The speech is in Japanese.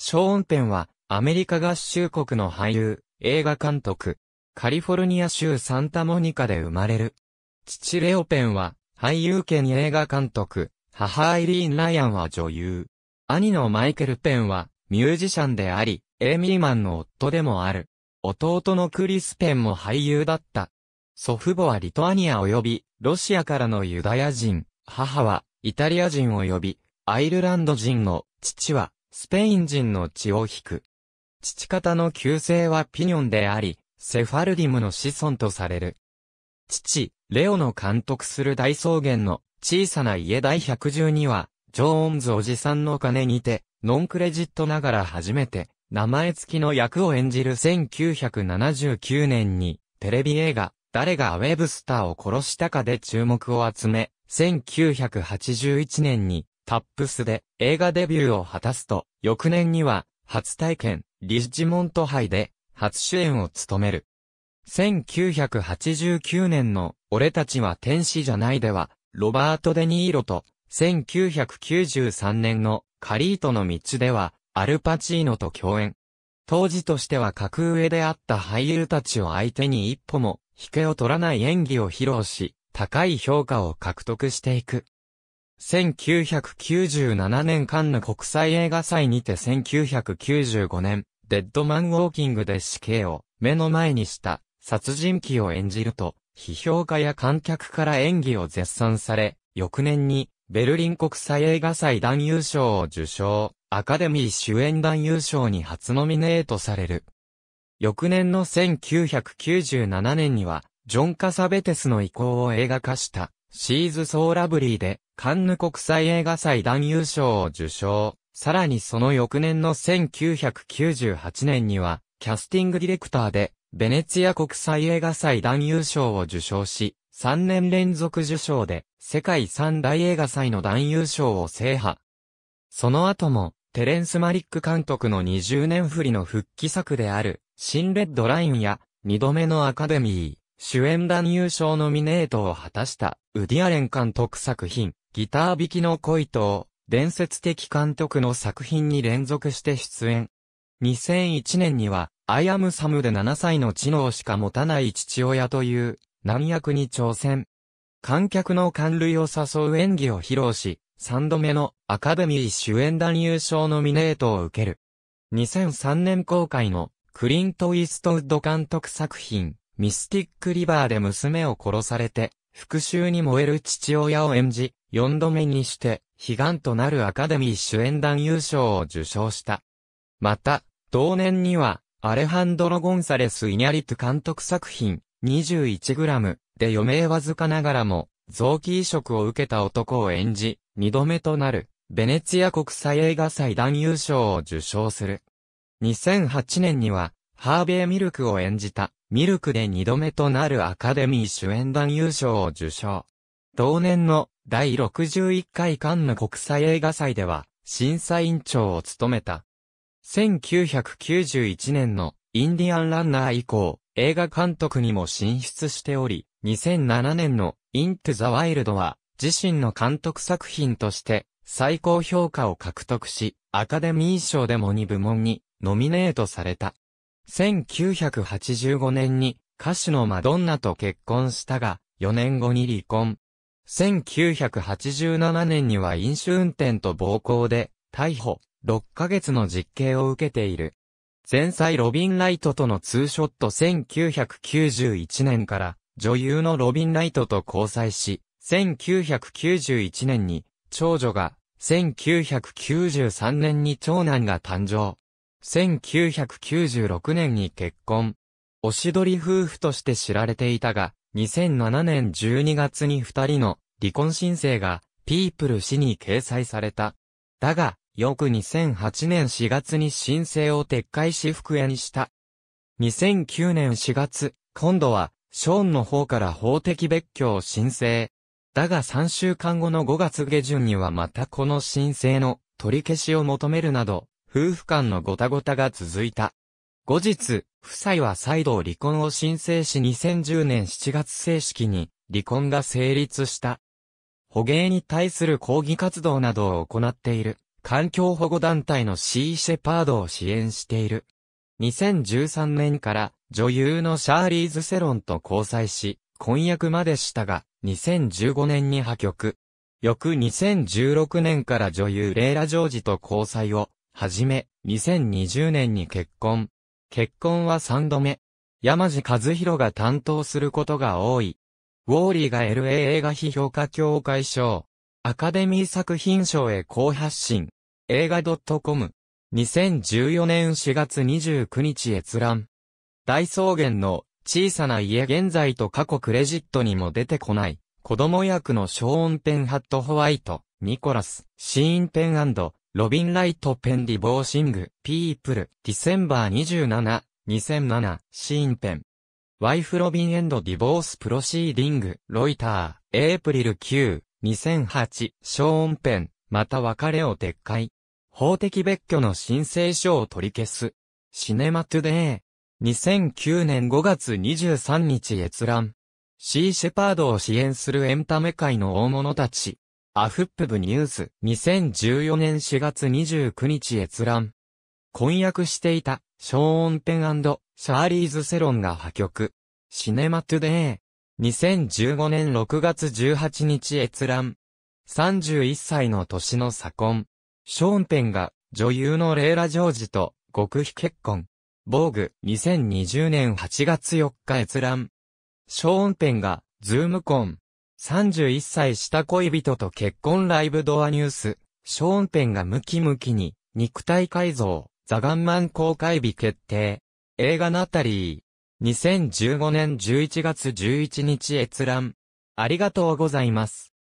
ショーンペンは、アメリカ合衆国の俳優、映画監督、カリフォルニア州サンタモニカで生まれる。父レオペンは、俳優兼映画監督、母アイリーン・ライアンは女優。兄のマイケル・ペンは、ミュージシャンであり、エイミーマンの夫でもある。弟のクリス・ペンも俳優だった。祖父母はリトアニア及び、ロシアからのユダヤ人、母はイタリア人及び、アイルランド人の父はスペイン人の血を引く。父方の旧姓はピニョンであり、セファルディムの子孫とされる。父、レオの監督する大草原の小さな家第112は、ジョーンズおじさんの金にて、ノンクレジットながら初めて、名前付きの役を演じる1979年に、テレビ映画、誰がウェブスターを殺したかで注目を集め、1981年に、タップスで映画デビューを果たすと、翌年には、初体験、リッジモント杯で、初主演を務める。1989年の、俺たちは天使じゃないでは、ロバート・デ・ニーロと、1993年の、カリートの道では、アルパチーノと共演。当時としては格上であった俳優たちを相手に一歩も、引けを取らない演技を披露し、高い評価を獲得していく。1997年カンヌ国際映画祭にて1995年、デッドマンウォーキングで死刑を目の前にした殺人鬼を演じると、批評家や観客から演技を絶賛され、翌年にベルリン国際映画祭男優賞を受賞、アカデミー主演男優賞に初ノミネートされる。翌年の1997年には、ジョン・カサベテスの意向を映画化した、シーズ・ソーラブリーで、カンヌ国際映画祭男優賞を受賞。さらにその翌年の1998年には、キャスティングディレクターで、ベネツィア国際映画祭男優賞を受賞し、3年連続受賞で、世界三大映画祭の男優賞を制覇。その後も、テレンス・マリック監督の20年振りの復帰作である、新レッドラインや、2度目のアカデミー、主演男優賞ノミネートを果たした、ウディアレン監督作品、ギター弾きの恋と、伝説的監督の作品に連続して出演。2001年には、アイアムサムで7歳の知能しか持たない父親という、難役に挑戦。観客の感類を誘う演技を披露し、3度目のアカデミー主演男優賞ノミネートを受ける。2003年公開のクリント・イーストウッド監督作品、ミスティックリバーで娘を殺されて、復讐に燃える父親を演じ、4度目にして、悲願となるアカデミー主演男優賞を受賞した。また、同年には、アレハンドロ・ゴンサレス・イニャリト監督作品、2 1ムで余命わずかながらも、臓器移植を受けた男を演じ、2度目となる、ベネツィア国際映画祭男優賞を受賞する。2008年には、ハーベイ・ミルクを演じた。ミルクで2度目となるアカデミー主演男優賞を受賞。同年の第61回カンヌ国際映画祭では審査委員長を務めた。1991年のインディアンランナー以降、映画監督にも進出しており、2007年のイントゥ・ザ・ワイルドは自身の監督作品として最高評価を獲得し、アカデミー賞でも2部門にノミネートされた。1985年に歌手のマドンナと結婚したが、4年後に離婚。1987年には飲酒運転と暴行で、逮捕、6ヶ月の実刑を受けている。前妻ロビン・ライトとのツーショット1991年から、女優のロビン・ライトと交際し、1991年に、長女が、1993年に長男が誕生。1996年に結婚。おしどり夫婦として知られていたが、2007年12月に二人の離婚申請が、ピープル氏に掲載された。だが、翌2008年4月に申請を撤回し復縁した。2009年4月、今度は、ショーンの方から法的別居を申請。だが3週間後の5月下旬にはまたこの申請の取り消しを求めるなど、夫婦間のごたごたが続いた。後日、夫妻は再度離婚を申請し2010年7月正式に離婚が成立した。捕鯨に対する抗議活動などを行っている環境保護団体のシー・シェパードを支援している。2013年から女優のシャーリーズ・セロンと交際し、婚約までしたが、2015年に破局。翌2016年から女優レイラ・ジョージと交際をはじめ、2020年に結婚。結婚は3度目。山地和弘が担当することが多い。ウォーリーが LA 映画批評家協会賞。アカデミー作品賞へ好発信。映画 .com。2014年4月29日閲覧。大草原の小さな家現在と過去クレジットにも出てこない。子供役のショーン・ペン・ハット・ホワイト、ニコラス、シーン・ペンロビン・ライト・ペン・ディ・ボーシング、ピープル、ディセンバー27、2007、シーンペン。ワイフ・ロビン・エンド・ディボース・プロシーディング、ロイター、エープリル9、2008、ショーンペン、また別れを撤回。法的別居の申請書を取り消す。シネマトゥデー。2009年5月23日閲覧。シー・シェパードを支援するエンタメ界の大物たち。アフップブニュース2014年4月29日閲覧。婚約していたショーン・ペンシャーリーズ・セロンが破局。シネマトゥデイ。2015年6月18日閲覧。31歳の年の左婚。ショーン・ペンが女優のレイラ・ジョージと極秘結婚。防具2020年8月4日閲覧。ショーン・ペンがズーム婚。31歳した恋人と結婚ライブドアニュース、ショーンペンがムキムキに、肉体改造、ザガンマン公開日決定。映画ナタリー。2015年11月11日閲覧。ありがとうございます。